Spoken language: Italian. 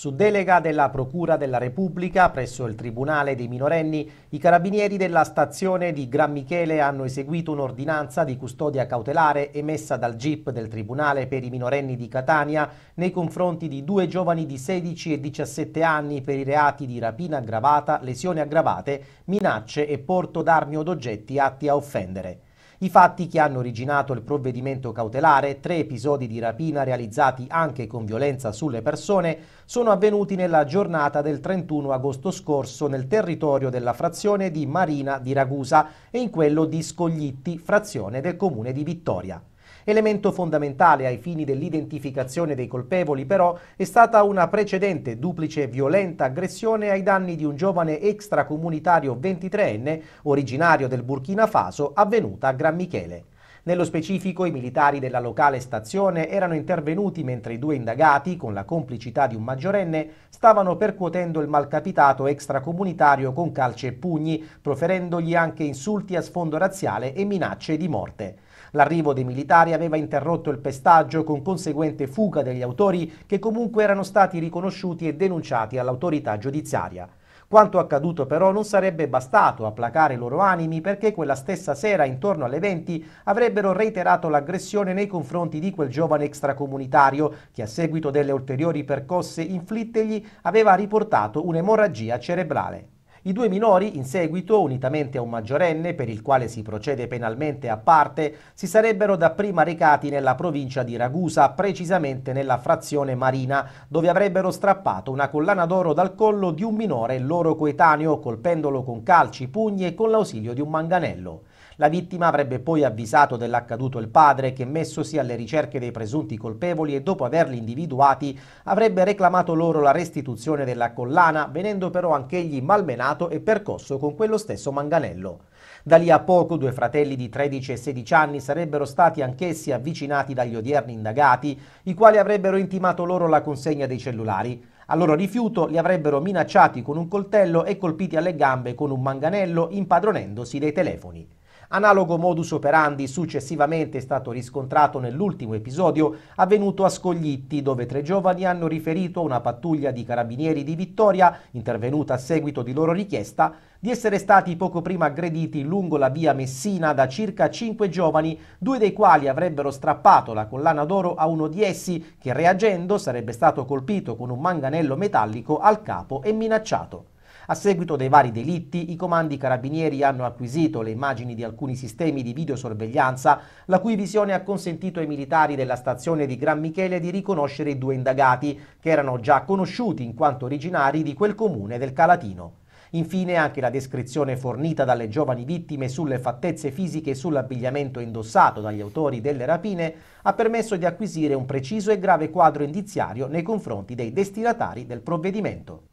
Su delega della Procura della Repubblica presso il Tribunale dei minorenni, i carabinieri della stazione di Gran Michele hanno eseguito un'ordinanza di custodia cautelare emessa dal GIP del Tribunale per i minorenni di Catania nei confronti di due giovani di 16 e 17 anni per i reati di rapina aggravata, lesioni aggravate, minacce e porto d'armi o d'oggetti atti a offendere. I fatti che hanno originato il provvedimento cautelare, tre episodi di rapina realizzati anche con violenza sulle persone, sono avvenuti nella giornata del 31 agosto scorso nel territorio della frazione di Marina di Ragusa e in quello di Scoglitti, frazione del comune di Vittoria. Elemento fondamentale ai fini dell'identificazione dei colpevoli però è stata una precedente duplice violenta aggressione ai danni di un giovane extracomunitario 23enne originario del Burkina Faso avvenuta a Gran Michele. Nello specifico i militari della locale stazione erano intervenuti mentre i due indagati, con la complicità di un maggiorenne, stavano percuotendo il malcapitato extracomunitario con calci e pugni, proferendogli anche insulti a sfondo razziale e minacce di morte. L'arrivo dei militari aveva interrotto il pestaggio con conseguente fuga degli autori che comunque erano stati riconosciuti e denunciati all'autorità giudiziaria. Quanto accaduto però non sarebbe bastato a placare i loro animi perché quella stessa sera intorno alle 20 avrebbero reiterato l'aggressione nei confronti di quel giovane extracomunitario che a seguito delle ulteriori percosse inflittegli aveva riportato un'emorragia cerebrale. I due minori, in seguito, unitamente a un maggiorenne per il quale si procede penalmente a parte, si sarebbero dapprima recati nella provincia di Ragusa, precisamente nella frazione Marina, dove avrebbero strappato una collana d'oro dal collo di un minore loro coetaneo, colpendolo con calci, pugni e con l'ausilio di un manganello. La vittima avrebbe poi avvisato dell'accaduto il padre che messosi alle ricerche dei presunti colpevoli e dopo averli individuati avrebbe reclamato loro la restituzione della collana venendo però anch'egli malmenato avvelenato e percosso con quello stesso manganello. Da lì a poco due fratelli di 13 e 16 anni sarebbero stati anch'essi avvicinati dagli odierni indagati, i quali avrebbero intimato loro la consegna dei cellulari. Al loro rifiuto li avrebbero minacciati con un coltello e colpiti alle gambe con un manganello impadronendosi dei telefoni. Analogo modus operandi successivamente è stato riscontrato nell'ultimo episodio avvenuto a Scoglitti, dove tre giovani hanno riferito a una pattuglia di carabinieri di Vittoria, intervenuta a seguito di loro richiesta, di essere stati poco prima aggrediti lungo la via Messina da circa cinque giovani, due dei quali avrebbero strappato la collana d'oro a uno di essi che reagendo sarebbe stato colpito con un manganello metallico al capo e minacciato. A seguito dei vari delitti, i comandi carabinieri hanno acquisito le immagini di alcuni sistemi di videosorveglianza, la cui visione ha consentito ai militari della stazione di Gran Michele di riconoscere i due indagati, che erano già conosciuti in quanto originari di quel comune del Calatino. Infine anche la descrizione fornita dalle giovani vittime sulle fattezze fisiche e sull'abbigliamento indossato dagli autori delle rapine ha permesso di acquisire un preciso e grave quadro indiziario nei confronti dei destinatari del provvedimento.